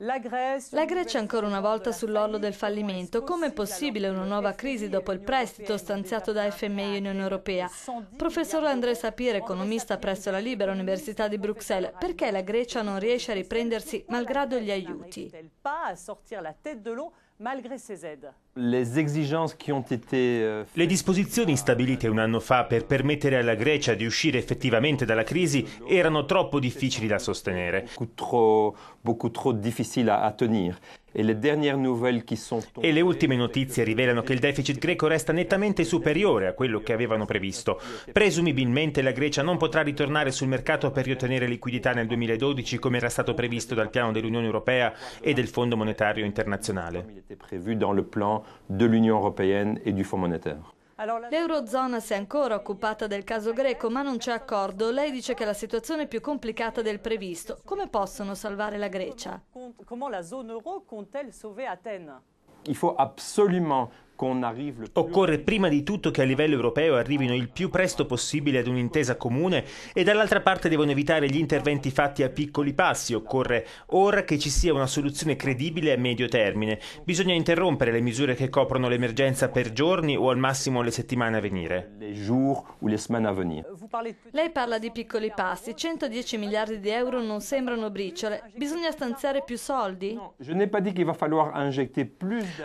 La Grecia ancora una volta sull'orlo del fallimento. Come è possibile una nuova crisi dopo il prestito stanziato da FMI e Unione Europea? Professor André Sapir, economista presso la Libera Università di Bruxelles, perché la Grecia non riesce a riprendersi malgrado gli aiuti? Euh, le disposizioni stabilite un anno fa per permettere alla Grecia di uscire effettivamente dalla crisi erano troppo difficili da sostenere. E le ultime notizie rivelano che il deficit greco resta nettamente superiore a quello che avevano previsto. Presumibilmente la Grecia non potrà ritornare sul mercato per riottenere liquidità nel 2012 come era stato previsto dal piano dell'Unione Europea e del Fondo monetario internazionale de l'Union européenne et du Fonds monétaire. L'Eurozona si è ancora occupata del caso greco, ma non c'è accordo. Lei dice che la situazione è più complicata del previsto. Come possono salvare la Grecia? Il faut absolument Occorre prima di tutto che a livello europeo arrivino il più presto possibile ad un'intesa comune e dall'altra parte devono evitare gli interventi fatti a piccoli passi. Occorre ora che ci sia una soluzione credibile a medio termine. Bisogna interrompere le misure che coprono l'emergenza per giorni o al massimo le settimane a venire. Lei parla di piccoli passi. 110 miliardi di euro non sembrano briciole. Bisogna stanziare più soldi? No,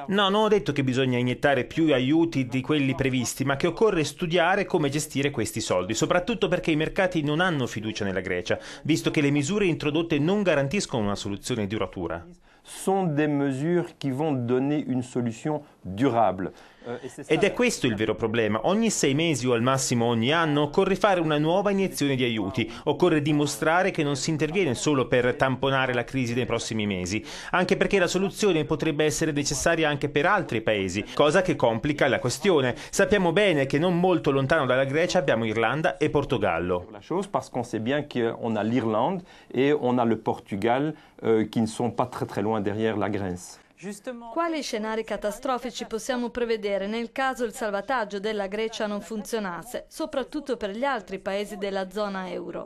non ho detto che bisogna iniettare iniettare più aiuti di quelli previsti, ma che occorre studiare come gestire questi soldi, soprattutto perché i mercati non hanno fiducia nella Grecia, visto che le misure introdotte non garantiscono una soluzione duratura sono delle misure che vont donner una soluzione durable. Eh, Ed è questo il vero problema. Ogni sei mesi o al massimo ogni anno occorre fare una nuova iniezione di aiuti. Occorre dimostrare che non si interviene solo per tamponare la crisi nei prossimi mesi, anche perché la soluzione potrebbe essere necessaria anche per altri paesi, cosa che complica la questione. Sappiamo bene che non molto lontano dalla Grecia abbiamo Irlanda e Portogallo. La cosa parce qu'on sait bien qu'on a l'Irlande et on a le Portugal euh, qui ne loin derrière la Grèce. Quali scenari catastrofici possiamo prevedere nel caso il salvataggio della Grecia non funzionasse, soprattutto per gli altri paesi della zona euro?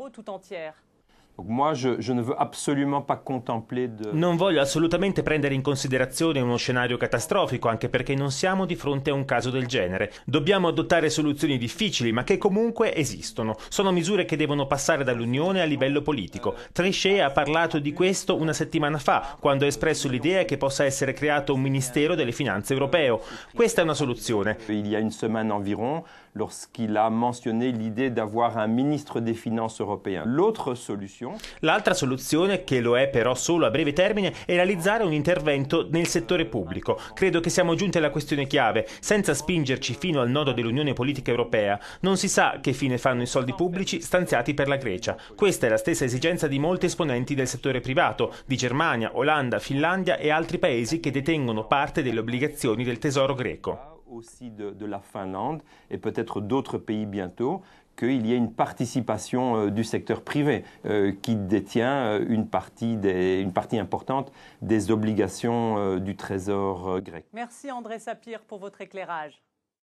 moi, je, je, ne veux absolument pas contempler de... Non voglio assolutamente prendere in considerazione uno scenario catastrofico, anche perché non siamo di fronte a un caso del genere. Dobbiamo adottare soluzioni difficili, ma che comunque esistono. Sono misure che devono passare dall'Unione a livello politico. Trichet ha parlato di questo una settimana fa, quando ha espresso l'idea che possa essere creato un Ministero delle Finanze europeo. Questa è una soluzione. Il y a une semaine environ, lorsqu'il a mentionné l'idée d'avoir un ministro delle finanze européen. L'altra soluzione L'altra soluzione, che lo è però solo a breve termine, è realizzare un intervento nel settore pubblico. Credo che siamo giunti alla questione chiave, senza spingerci fino al nodo dell'Unione Politica Europea. Non si sa che fine fanno i soldi pubblici stanziati per la Grecia. Questa è la stessa esigenza di molti esponenti del settore privato, di Germania, Olanda, Finlandia e altri paesi che detengono parte delle obbligazioni del tesoro greco. aussi de, de, la Finlande et peut-être d'autres pays bientôt. qu'il y ait une participation euh, du secteur privé euh, qui détient euh, une partie, partie importante des obligations du Trésor grec. Merci André Sapir pour votre éclairage.